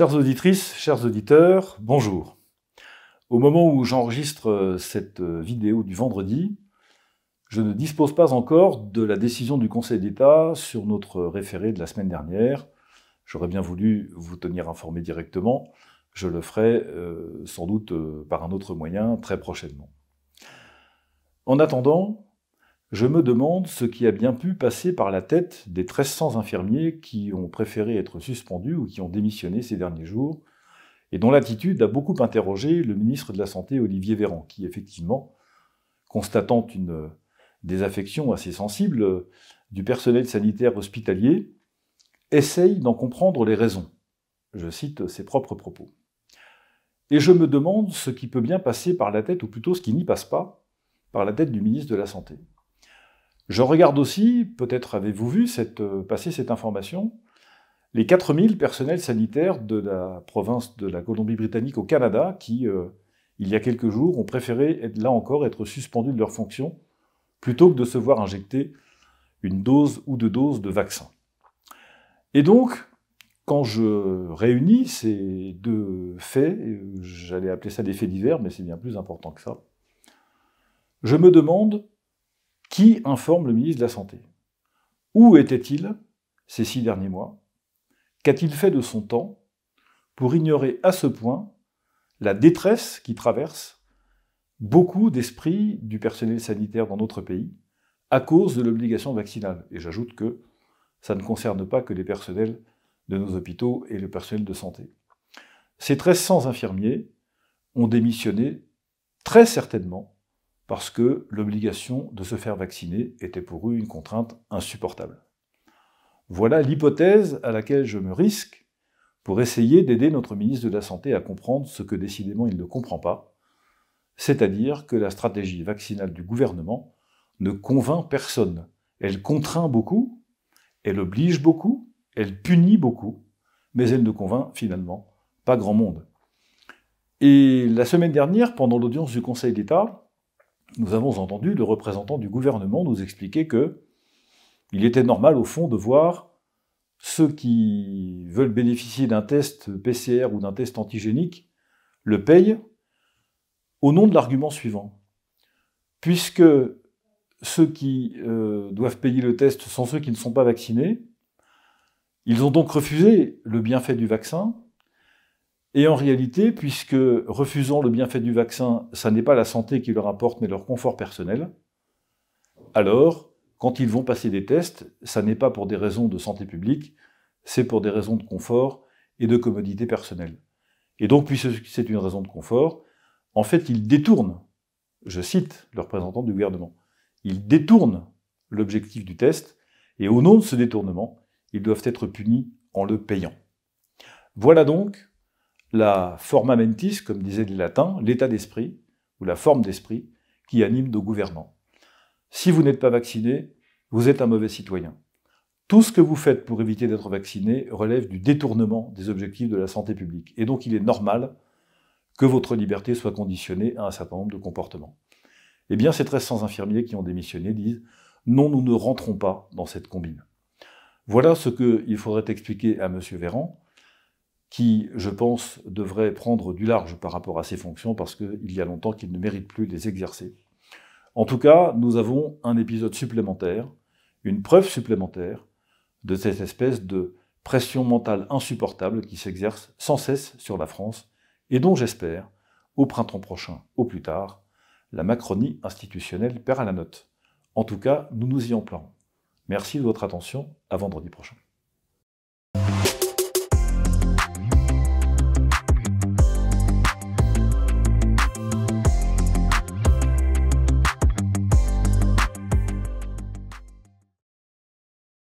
Chères auditrices, chers auditeurs, bonjour. Au moment où j'enregistre euh, cette euh, vidéo du vendredi, je ne dispose pas encore de la décision du Conseil d'État sur notre référé de la semaine dernière. J'aurais bien voulu vous tenir informé directement. Je le ferai euh, sans doute par un autre moyen très prochainement. En attendant, je me demande ce qui a bien pu passer par la tête des 1300 infirmiers qui ont préféré être suspendus ou qui ont démissionné ces derniers jours, et dont l'attitude a beaucoup interrogé le ministre de la Santé Olivier Véran, qui effectivement, constatant une désaffection assez sensible du personnel sanitaire hospitalier, essaye d'en comprendre les raisons. Je cite ses propres propos. Et je me demande ce qui peut bien passer par la tête, ou plutôt ce qui n'y passe pas, par la tête du ministre de la Santé. Je regarde aussi, peut-être avez-vous vu euh, passer cette information, les 4000 personnels sanitaires de la province de la Colombie-Britannique au Canada qui, euh, il y a quelques jours, ont préféré, être, là encore, être suspendus de leur fonction, plutôt que de se voir injecter une dose ou deux doses de vaccin. Et donc, quand je réunis ces deux faits, euh, j'allais appeler ça des faits divers, mais c'est bien plus important que ça, je me demande qui informe le ministre de la Santé. Où était-il ces six derniers mois Qu'a-t-il fait de son temps pour ignorer à ce point la détresse qui traverse beaucoup d'esprits du personnel sanitaire dans notre pays à cause de l'obligation vaccinale Et j'ajoute que ça ne concerne pas que les personnels de nos hôpitaux et le personnel de santé. Ces 1300 infirmiers ont démissionné très certainement parce que l'obligation de se faire vacciner était pour eux une contrainte insupportable. Voilà l'hypothèse à laquelle je me risque pour essayer d'aider notre ministre de la Santé à comprendre ce que décidément il ne comprend pas, c'est-à-dire que la stratégie vaccinale du gouvernement ne convainc personne. Elle contraint beaucoup, elle oblige beaucoup, elle punit beaucoup, mais elle ne convainc finalement pas grand monde. Et la semaine dernière, pendant l'audience du Conseil d'État, nous avons entendu le représentant du gouvernement nous expliquer que il était normal au fond de voir ceux qui veulent bénéficier d'un test PCR ou d'un test antigénique le payent au nom de l'argument suivant. Puisque ceux qui euh, doivent payer le test sont ceux qui ne sont pas vaccinés, ils ont donc refusé le bienfait du vaccin, et en réalité, puisque refusant le bienfait du vaccin, ça n'est pas la santé qui leur importe, mais leur confort personnel, alors, quand ils vont passer des tests, ça n'est pas pour des raisons de santé publique, c'est pour des raisons de confort et de commodité personnelle. Et donc, puisque c'est une raison de confort, en fait, ils détournent, je cite le représentant du gouvernement, ils détournent l'objectif du test, et au nom de ce détournement, ils doivent être punis en le payant. Voilà donc la forma mentis, comme disaient les latins, l'état d'esprit, ou la forme d'esprit, qui anime nos gouvernants. Si vous n'êtes pas vacciné, vous êtes un mauvais citoyen. Tout ce que vous faites pour éviter d'être vacciné relève du détournement des objectifs de la santé publique. Et donc il est normal que votre liberté soit conditionnée à un certain nombre de comportements. Eh bien, ces 1300 infirmiers qui ont démissionné disent Non, nous ne rentrons pas dans cette combine. Voilà ce qu'il faudrait expliquer à M. Véran, qui, je pense, devrait prendre du large par rapport à ses fonctions parce qu'il y a longtemps qu'il ne mérite plus de les exercer. En tout cas, nous avons un épisode supplémentaire, une preuve supplémentaire de cette espèce de pression mentale insupportable qui s'exerce sans cesse sur la France et dont j'espère, au printemps prochain, au plus tard, la Macronie institutionnelle perd à la note. En tout cas, nous nous y emploierons. Merci de votre attention, à vendredi prochain.